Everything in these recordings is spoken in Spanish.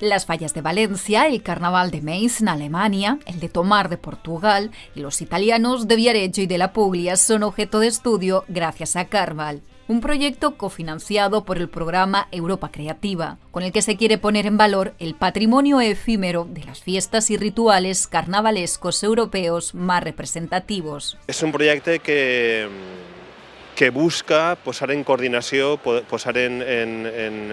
Las fallas de Valencia, el carnaval de Mainz en Alemania, el de Tomar de Portugal y los italianos de Viareggio y de la Puglia son objeto de estudio gracias a Carval, un proyecto cofinanciado por el programa Europa Creativa, con el que se quiere poner en valor el patrimonio efímero de las fiestas y rituales carnavalescos europeos más representativos. Es un proyecto que que busca posar en coordinació, posar en, en, en,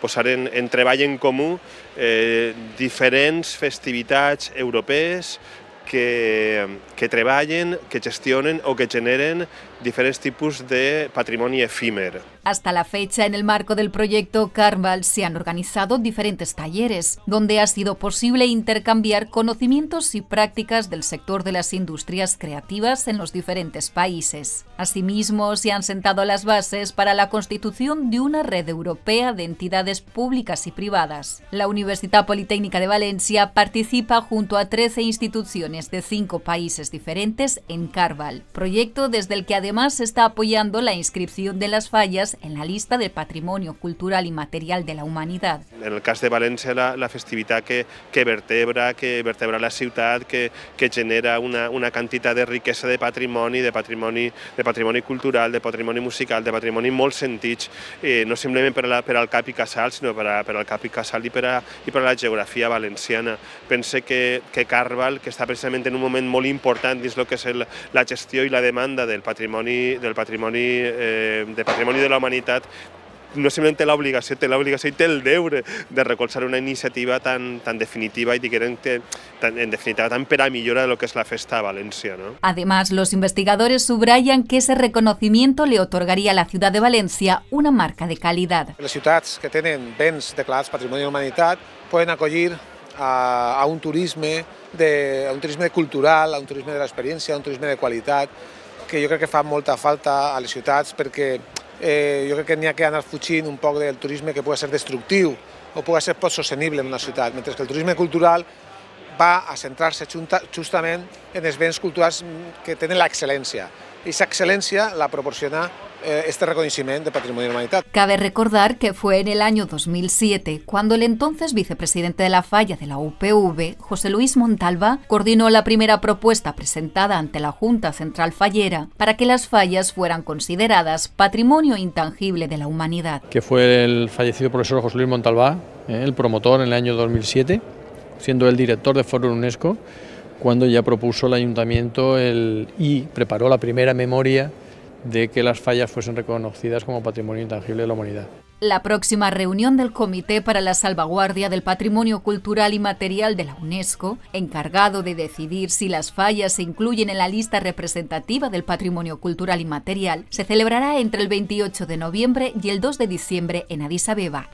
posar en, en treball en comú eh, diferents festivitats europees que, trabajen, que gestionen o que generen diferentes tipos de patrimonio efímero. Hasta la fecha, en el marco del proyecto Carval se han organizado diferentes talleres, donde ha sido posible intercambiar conocimientos y prácticas del sector de las industrias creativas en los diferentes países. Asimismo, se han sentado las bases para la constitución de una red europea de entidades públicas y privadas. La Universidad Politécnica de Valencia participa junto a 13 instituciones de cinco países diferentes en Carval, proyecto desde el que además se está apoyando la inscripción de las fallas en la lista del patrimonio cultural y material de la humanidad. En el caso de Valencia, la, festividad que, vertebra, que vertebra la ciudad, que, genera una, cantidad de riqueza de patrimonio, de patrimonio de cultural, de patrimonio musical, de patrimonio molt sentits, eh, no simplemente para la, cap y casal, sino para el cap y casal y para la geografía valenciana. pensé que, Carval, que está precisament en un moment molt important dins el que és el, la gestió i la demanda del patrimoni, del patrimoni, eh, de patrimoni de la humanitat no simplement té l'obligació, té l'obligació i té el deure de recolzar una iniciativa tan, tan definitiva i diguem que tan, en definitiva tan per a millora de lo que és la festa a València. ¿no? Además, los investigadores subrayan que ese reconocimiento le otorgaría a la ciudad de Valencia una marca de calidad. Les ciutats que tenen béns declarats Patrimoni de Humanitat poden acollir a, a un turisme de, a un turisme cultural, a un turisme de l'experiència, a un turisme de qualitat, que jo crec que fa molta falta a les ciutats perquè eh, jo crec que n'hi ha que anar fugint un poc del turisme que pugui ser destructiu o pugui ser poc sostenible en una ciutat, mentre que el turisme cultural va a centrar-se justament en els béns culturals que tenen l'excel·lència. I aquesta excel·lència la proporciona Eh, este reconocimiento de patrimonio humanidad". Cabe recordar que fue en el año 2007 cuando el entonces vicepresidente de la falla de la UPV, José Luis Montalva, coordinó la primera propuesta presentada ante la Junta Central Fallera para que las fallas fueran consideradas patrimonio intangible de la humanidad. Que fue el fallecido profesor José Luis Montalva, eh, el promotor en el año 2007, siendo el director de Foro UNESCO, cuando ya propuso el ayuntamiento y preparó la primera memoria de que las fallas fuesen reconocidas como patrimonio intangible de la humanidad. La próxima reunión del Comité para la Salvaguardia del Patrimonio Cultural y Material de la UNESCO, encargado de decidir si las fallas se incluyen en la lista representativa del patrimonio cultural y material, se celebrará entre el 28 de noviembre y el 2 de diciembre en Addis Abeba.